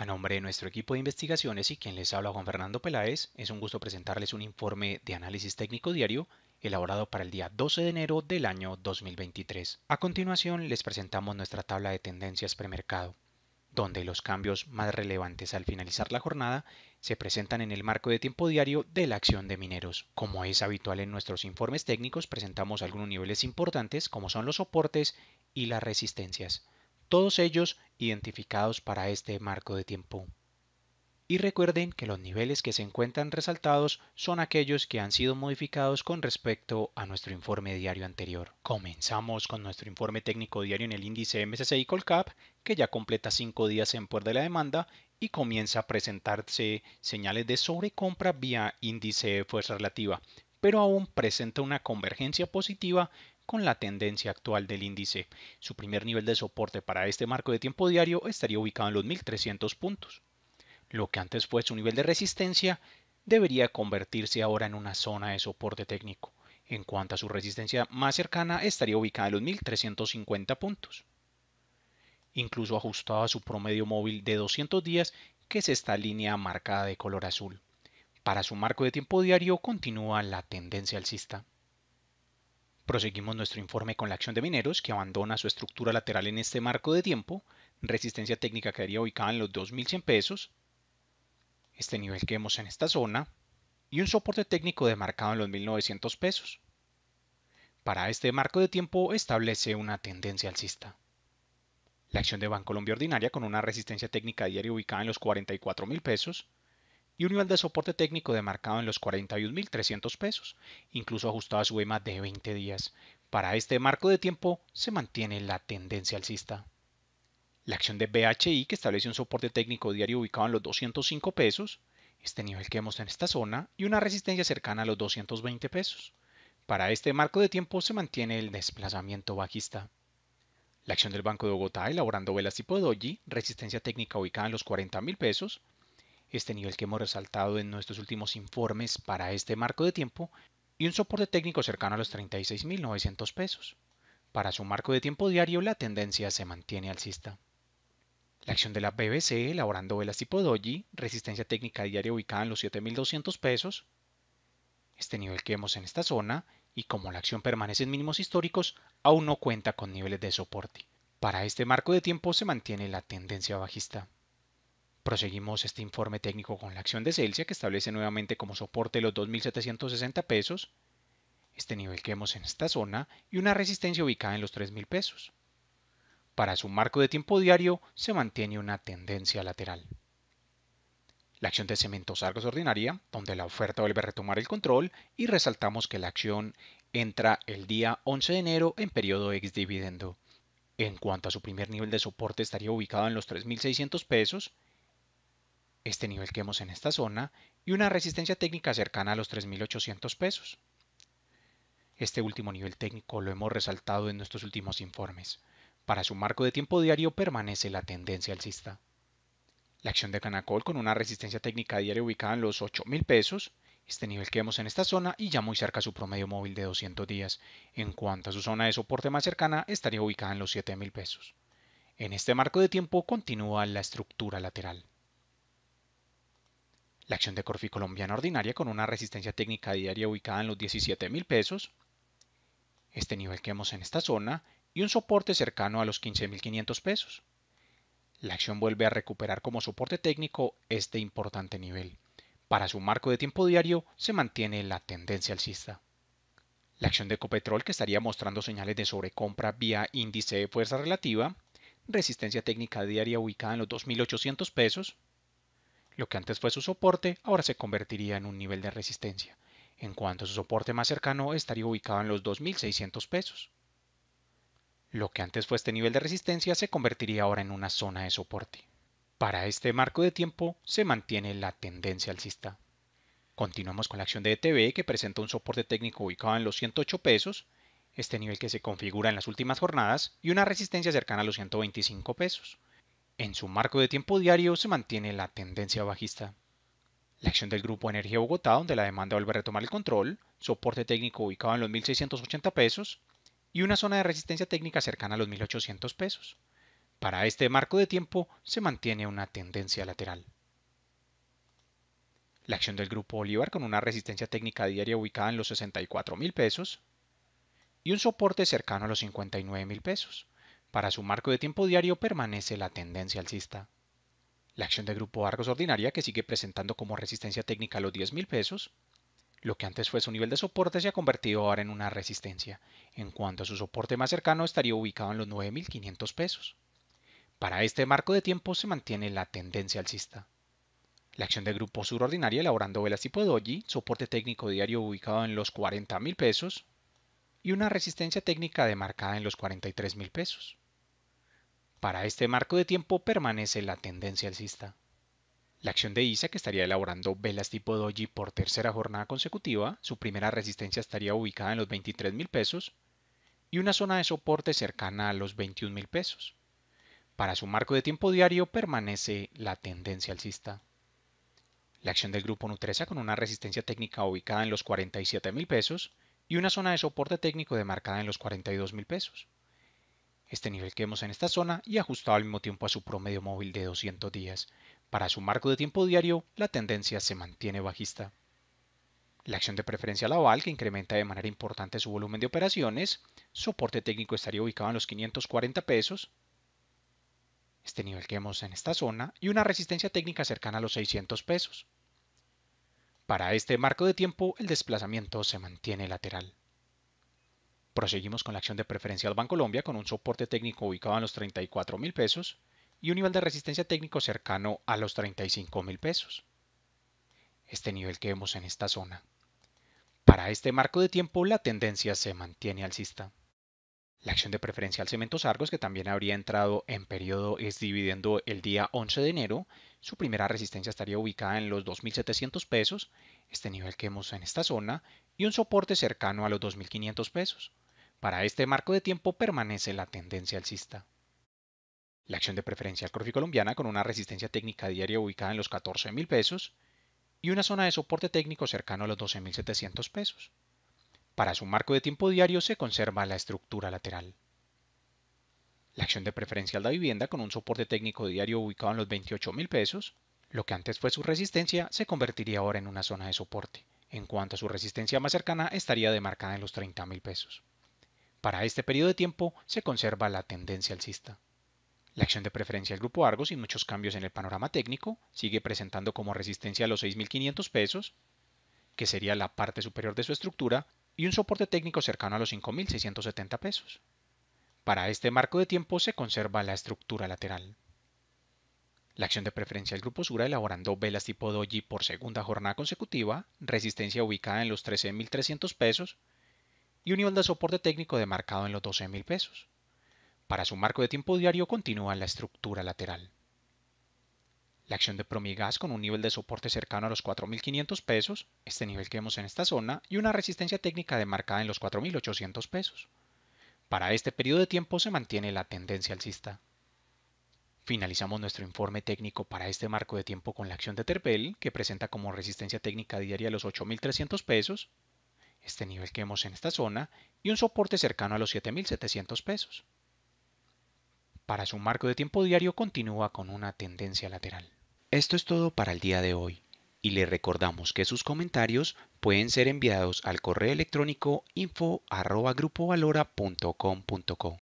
A nombre de nuestro equipo de investigaciones y quien les habla Juan Fernando Peláez, es un gusto presentarles un informe de análisis técnico diario elaborado para el día 12 de enero del año 2023. A continuación les presentamos nuestra tabla de tendencias premercado, donde los cambios más relevantes al finalizar la jornada se presentan en el marco de tiempo diario de la acción de mineros. Como es habitual en nuestros informes técnicos, presentamos algunos niveles importantes como son los soportes y las resistencias todos ellos identificados para este marco de tiempo. Y recuerden que los niveles que se encuentran resaltados son aquellos que han sido modificados con respecto a nuestro informe diario anterior. Comenzamos con nuestro informe técnico diario en el índice MSCI Colcap, que ya completa cinco días en puerta de la demanda y comienza a presentarse señales de sobrecompra vía índice de fuerza relativa, pero aún presenta una convergencia positiva con la tendencia actual del índice. Su primer nivel de soporte para este marco de tiempo diario estaría ubicado en los 1300 puntos. Lo que antes fue su nivel de resistencia debería convertirse ahora en una zona de soporte técnico. En cuanto a su resistencia más cercana, estaría ubicada en los 1350 puntos. Incluso ajustado a su promedio móvil de 200 días, que es esta línea marcada de color azul. Para su marco de tiempo diario continúa la tendencia alcista. Proseguimos nuestro informe con la acción de mineros que abandona su estructura lateral en este marco de tiempo, resistencia técnica quedaría ubicada en los 2100 pesos, este nivel que vemos en esta zona, y un soporte técnico demarcado en los 1900 pesos. Para este marco de tiempo establece una tendencia alcista. La acción de Bancolombia Ordinaria con una resistencia técnica diaria ubicada en los 44 mil pesos, y un nivel de soporte técnico demarcado en los 41.300 pesos, incluso ajustado a su EMA de 20 días. Para este marco de tiempo se mantiene la tendencia alcista. La acción de BHI, que establece un soporte técnico diario ubicado en los 205 pesos, este nivel que vemos en esta zona, y una resistencia cercana a los 220 pesos. Para este marco de tiempo se mantiene el desplazamiento bajista. La acción del Banco de Bogotá, elaborando velas tipo doji, resistencia técnica ubicada en los 40,000 pesos, este nivel que hemos resaltado en nuestros últimos informes para este marco de tiempo, y un soporte técnico cercano a los 36.900 pesos. Para su marco de tiempo diario, la tendencia se mantiene alcista. La acción de la BBC, elaborando velas tipo Doji, resistencia técnica diaria ubicada en los 7.200 pesos, este nivel que vemos en esta zona, y como la acción permanece en mínimos históricos, aún no cuenta con niveles de soporte. Para este marco de tiempo se mantiene la tendencia bajista. Proseguimos este informe técnico con la acción de Celsius que establece nuevamente como soporte los 2.760 pesos, este nivel que vemos en esta zona, y una resistencia ubicada en los 3.000 pesos. Para su marco de tiempo diario se mantiene una tendencia lateral. La acción de cementos Argos ordinaria, donde la oferta vuelve a retomar el control y resaltamos que la acción entra el día 11 de enero en periodo ex dividendo. En cuanto a su primer nivel de soporte estaría ubicado en los 3.600 pesos este nivel que vemos en esta zona y una resistencia técnica cercana a los 3.800 pesos. Este último nivel técnico lo hemos resaltado en nuestros últimos informes. Para su marco de tiempo diario permanece la tendencia alcista. La acción de Canacol con una resistencia técnica diaria ubicada en los 8.000 pesos, este nivel que vemos en esta zona y ya muy cerca a su promedio móvil de 200 días. En cuanto a su zona de soporte más cercana, estaría ubicada en los 7.000 pesos. En este marco de tiempo continúa la estructura lateral. La acción de Corfi colombiana ordinaria con una resistencia técnica diaria ubicada en los $17,000. pesos, este nivel que vemos en esta zona, y un soporte cercano a los 15.500 pesos. La acción vuelve a recuperar como soporte técnico este importante nivel. Para su marco de tiempo diario se mantiene la tendencia alcista. La acción de Copetrol que estaría mostrando señales de sobrecompra vía índice de fuerza relativa, resistencia técnica diaria ubicada en los 2.800 pesos, lo que antes fue su soporte ahora se convertiría en un nivel de resistencia, en cuanto a su soporte más cercano estaría ubicado en los 2.600 pesos. Lo que antes fue este nivel de resistencia se convertiría ahora en una zona de soporte. Para este marco de tiempo se mantiene la tendencia alcista. Continuamos con la acción de ETB que presenta un soporte técnico ubicado en los 108 pesos, este nivel que se configura en las últimas jornadas, y una resistencia cercana a los 125 pesos. En su marco de tiempo diario se mantiene la tendencia bajista. La acción del Grupo Energía Bogotá, donde la demanda vuelve a retomar el control, soporte técnico ubicado en los 1.680 pesos y una zona de resistencia técnica cercana a los 1.800 pesos. Para este marco de tiempo se mantiene una tendencia lateral. La acción del Grupo Bolívar con una resistencia técnica diaria ubicada en los 64.000 pesos y un soporte cercano a los 59.000 pesos para su marco de tiempo diario permanece la tendencia alcista. La acción de grupo Argos ordinaria, que sigue presentando como resistencia técnica los 10,000 pesos, lo que antes fue su nivel de soporte se ha convertido ahora en una resistencia, en cuanto a su soporte más cercano estaría ubicado en los 9.500 pesos. Para este marco de tiempo se mantiene la tendencia alcista. La acción de grupo Sur Ordinaria, elaborando velas tipo doji, soporte técnico diario ubicado en los 40.000 pesos y una resistencia técnica demarcada en los 43.000 pesos. Para este marco de tiempo permanece la tendencia alcista. La acción de ISA, que estaría elaborando velas tipo doji por tercera jornada consecutiva, su primera resistencia estaría ubicada en los 23 pesos y una zona de soporte cercana a los 21 pesos. Para su marco de tiempo diario permanece la tendencia alcista. La acción del grupo Nutresa con una resistencia técnica ubicada en los 47 pesos y una zona de soporte técnico demarcada en los 42 pesos este nivel que vemos en esta zona y ajustado al mismo tiempo a su promedio móvil de 200 días. Para su marco de tiempo diario, la tendencia se mantiene bajista. La acción de preferencia laval, que incrementa de manera importante su volumen de operaciones, soporte técnico estaría ubicado en los 540 pesos, este nivel que vemos en esta zona, y una resistencia técnica cercana a los 600 pesos. Para este marco de tiempo, el desplazamiento se mantiene lateral. Proseguimos con la acción de Banco Colombia, con un soporte técnico ubicado en los 34 mil pesos y un nivel de resistencia técnico cercano a los 35 mil pesos. Este nivel que vemos en esta zona. Para este marco de tiempo la tendencia se mantiene alcista. La acción de preferencial Cementos Argos, que también habría entrado en periodo es dividiendo el día 11 de enero, su primera resistencia estaría ubicada en los 2.700 pesos, este nivel que vemos en esta zona, y un soporte cercano a los 2.500 pesos. Para este marco de tiempo permanece la tendencia alcista. La acción de Preferencia Corfi colombiana con una resistencia técnica diaria ubicada en los $14,000 pesos y una zona de soporte técnico cercano a los 12.700 pesos. Para su marco de tiempo diario se conserva la estructura lateral. La acción de Preferencia de vivienda con un soporte técnico diario ubicado en los $28,000, pesos, lo que antes fue su resistencia se convertiría ahora en una zona de soporte. En cuanto a su resistencia más cercana estaría demarcada en los $30,000. pesos. Para este periodo de tiempo se conserva la tendencia alcista. La acción de preferencia del grupo Argos sin muchos cambios en el panorama técnico, sigue presentando como resistencia a los 6.500 pesos, que sería la parte superior de su estructura, y un soporte técnico cercano a los 5.670 pesos. Para este marco de tiempo se conserva la estructura lateral. La acción de preferencia del grupo Sura elaborando velas tipo Doji por segunda jornada consecutiva, resistencia ubicada en los 13.300 pesos, y un nivel de soporte técnico demarcado en los $12,000. pesos. Para su marco de tiempo diario continúa la estructura lateral. La acción de Promigas con un nivel de soporte cercano a los 4.500 pesos, este nivel que vemos en esta zona, y una resistencia técnica demarcada en los 4.800 pesos. Para este periodo de tiempo se mantiene la tendencia alcista. Finalizamos nuestro informe técnico para este marco de tiempo con la acción de Terpel, que presenta como resistencia técnica diaria los 8.300 pesos, este nivel que vemos en esta zona, y un soporte cercano a los 7.700 pesos. Para su marco de tiempo diario continúa con una tendencia lateral. Esto es todo para el día de hoy, y le recordamos que sus comentarios pueden ser enviados al correo electrónico info.grupovalora.com.co.